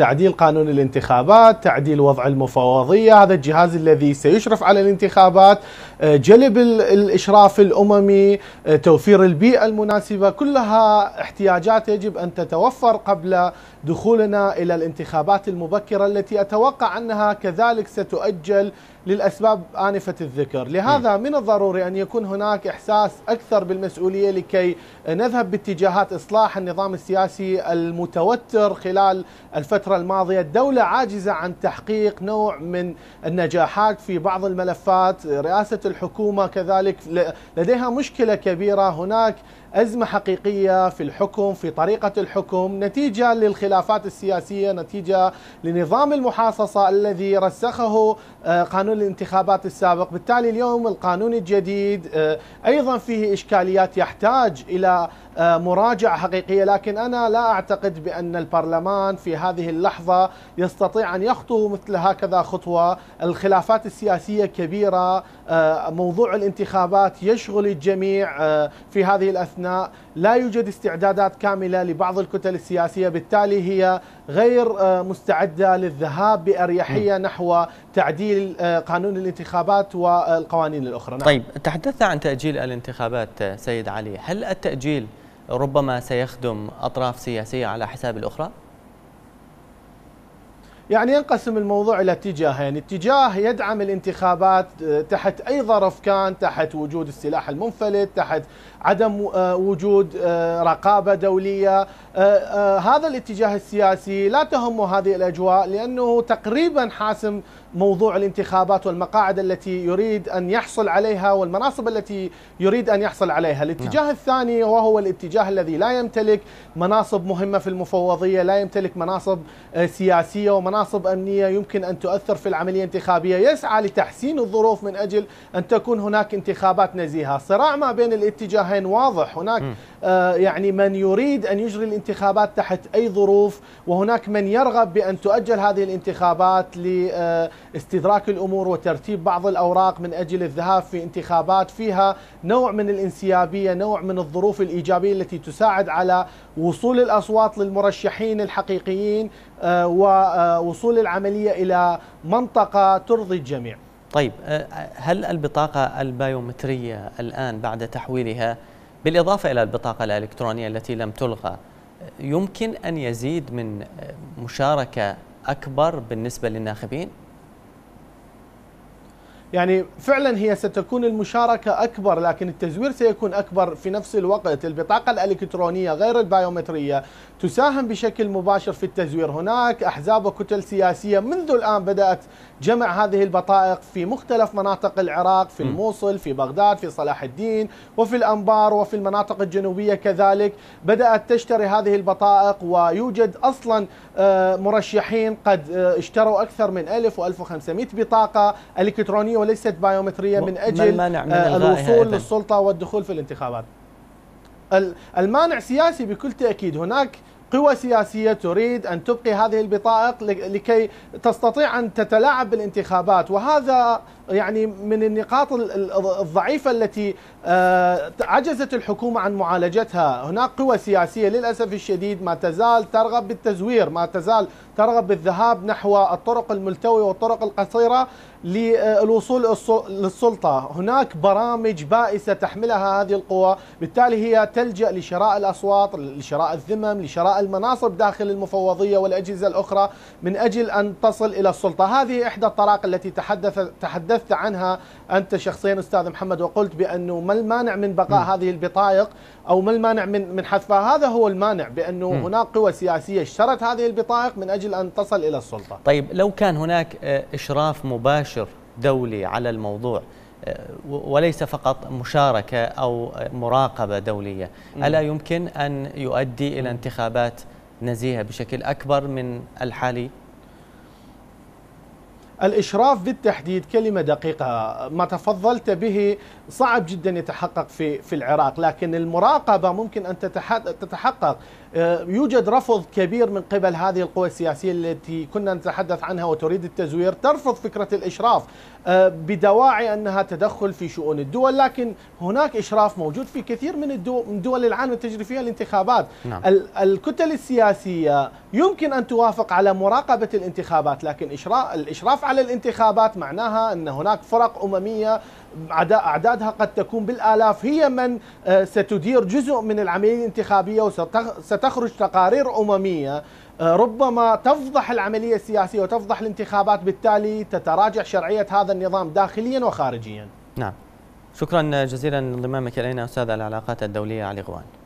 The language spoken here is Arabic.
تعديل قانون الانتخابات تعديل وضع المفوضية هذا الجهاز الذي سيشرف على الانتخابات آه، جلب الإشراف الأممي آه، توفير البيئة المناسبة كلها احتياجات يجب أن تتوفر قبل دخولنا إلى الانتخابات المبكرة التي أتوقع أنها كذلك ستؤجل للأسباب آنفة الذكر لهذا من الضروري أن يكون هناك إحساس أكثر بالمسؤولية لكي نذهب باتجاهات إصلاح النظام السياسي المتوتر خلال الفترة الماضية الدولة عاجزة عن تحقيق نوع من النجاحات في بعض الملفات رئاسة الحكومة كذلك لديها مشكلة كبيرة هناك أزمة حقيقية في الحكم في طريقة الحكم نتيجة للخلافات السياسية نتيجة لنظام المحاصصة الذي رسخه آه، قانون الانتخابات السابق بالتالي اليوم القانون الجديد آه، أيضا فيه إشكاليات يحتاج إلى آه، مراجعة حقيقية لكن أنا لا أعتقد بأن البرلمان في هذه اللحظة يستطيع أن يخطو مثل هكذا خطوة الخلافات السياسية كبيرة موضوع الانتخابات يشغل الجميع في هذه الأثناء الاثناء لا يوجد استعدادات كاملة لبعض الكتل السياسية بالتالي هي غير آه، مستعدة للذهاب بأريحية نحو تعديل آه، قانون الانتخابات والقوانين الأخرى نعم. طيب تحدثنا عن تأجيل الانتخابات آه، سيد علي هل التأجيل ربما سيخدم أطراف سياسية على حساب الأخرى؟ يعني ينقسم الموضوع الى اتجاهين، يعني اتجاه يدعم الانتخابات تحت اي ظرف كان، تحت وجود السلاح المنفلت، تحت عدم آه، وجود آه، رقابة دولية آه، هذا الاتجاه السياسي لا تهمه هذه الأجواء لأنه تقريبا حاسم موضوع الانتخابات والمقاعد التي يريد أن يحصل عليها والمناصب التي يريد أن يحصل عليها الاتجاه نعم. الثاني وهو الاتجاه الذي لا يمتلك مناصب مهمة في المفوضية لا يمتلك مناصب سياسية ومناصب أمنية يمكن أن تؤثر في العملية الانتخابية يسعى لتحسين الظروف من أجل أن تكون هناك انتخابات نزيهة صراع ما بين الاتجاه برهن واضح هناك آه، يعني من يريد أن يجري الانتخابات تحت أي ظروف وهناك من يرغب بأن تؤجل هذه الانتخابات لاستدراك آه، الأمور وترتيب بعض الأوراق من أجل الذهاب في انتخابات فيها نوع من الانسيابية نوع من الظروف الإيجابية التي تساعد على وصول الأصوات للمرشحين الحقيقيين آه، ووصول العملية إلى منطقة ترضي الجميع طيب أه، هل البطاقة البيومترية الآن بعد تحويلها بالإضافة إلى البطاقة الإلكترونية التي لم تلغى يمكن أن يزيد من مشاركة أكبر بالنسبة للناخبين؟ يعني فعلا هي ستكون المشاركة أكبر لكن التزوير سيكون أكبر في نفس الوقت البطاقة الإلكترونية غير البيومترية تساهم بشكل مباشر في التزوير هناك أحزاب وكتل سياسية منذ الآن بدأت جمع هذه البطائق في مختلف مناطق العراق في الموصل في بغداد في صلاح الدين وفي الأنبار وفي المناطق الجنوبية كذلك بدأت تشتري هذه البطائق ويوجد أصلا آه، مرشحين قد آه، اشتروا أكثر من 1000 و 1500 بطاقة إلكترونية وليست بايومترية من أجل من آه، الوصول للسلطة والدخول في الانتخابات المانع سياسي بكل تأكيد هناك قوى سياسية تريد أن تبقي هذه البطائق لكي تستطيع أن تتلاعب بالانتخابات وهذا يعني من النقاط الضعيفة التي آه، عجزت الحكومة عن معالجتها هناك قوى سياسية للأسف الشديد ما تزال ترغب بالتزوير ما تزال ترغب بالذهاب نحو الطرق الملتوية والطرق القصيرة للوصول للسلطة هناك برامج بائسة تحملها هذه القوى بالتالي هي تلجأ لشراء الأصوات لشراء الذمم لشراء المناصب داخل المفوضية والأجهزة الأخرى من أجل أن تصل إلى السلطة هذه إحدى الطرق التي تحدث تحدث تحدثت عنها انت شخصيا استاذ محمد وقلت بانه ما المانع من بقاء م. هذه البطايق او ما المانع من من حذفها هذا هو المانع بانه م. هناك قوى سياسيه اشترت هذه البطايق من اجل ان تصل الى السلطه. طيب لو كان هناك آه، اشراف مباشر دولي على الموضوع آه، وليس فقط مشاركه او آه، مراقبه دوليه، الا يمكن ان يؤدي الى انتخابات نزيهه بشكل اكبر من الحالي؟ الإشراف بالتحديد كلمة دقيقة ما تفضلت به صعب جدا يتحقق في في العراق لكن المراقبة ممكن أن تتحقق آه، يوجد رفض كبير من قبل هذه القوى السياسية التي كنا نتحدث عنها وتريد التزوير ترفض فكرة الإشراف آه، بدواعي أنها تدخل في شؤون الدول لكن هناك إشراف موجود في كثير من الدول العالم تجري فيها الانتخابات نعم. الكتل السياسية يمكن أن توافق على مراقبة الانتخابات لكن الإشراف على الانتخابات معناها أن هناك فرق أممية أعدادها قد تكون بالآلاف هي من آه، ستدير جزء من العملية الانتخابية وستخرج تقارير أممية آه، ربما تفضح العملية السياسية وتفضح الانتخابات بالتالي تتراجع شرعية هذا النظام داخليا وخارجيا نعم شكرا جزيلا لضمامك الينا استاذ العلاقات الدوليه علي غوان